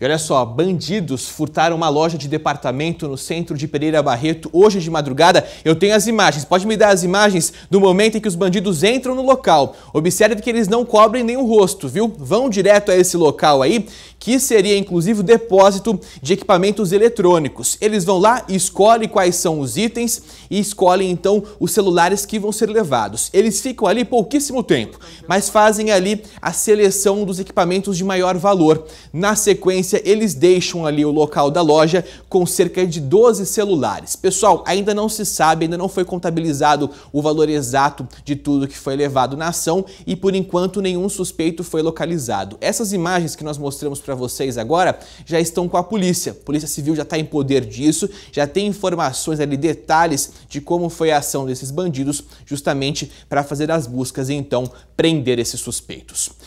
E olha só, bandidos furtaram uma loja de departamento no centro de Pereira Barreto hoje de madrugada. Eu tenho as imagens. Pode me dar as imagens do momento em que os bandidos entram no local. Observe que eles não cobrem nem o rosto, viu? Vão direto a esse local aí, que seria inclusive o depósito de equipamentos eletrônicos. Eles vão lá, escolhem quais são os itens e escolhem então os celulares que vão ser levados. Eles ficam ali pouquíssimo tempo, mas fazem ali a seleção dos equipamentos de maior valor. Na sequência eles deixam ali o local da loja com cerca de 12 celulares. Pessoal, ainda não se sabe, ainda não foi contabilizado o valor exato de tudo que foi levado na ação e por enquanto nenhum suspeito foi localizado. Essas imagens que nós mostramos para vocês agora já estão com a polícia. A polícia Civil já está em poder disso, já tem informações ali, detalhes de como foi a ação desses bandidos, justamente para fazer as buscas e então prender esses suspeitos.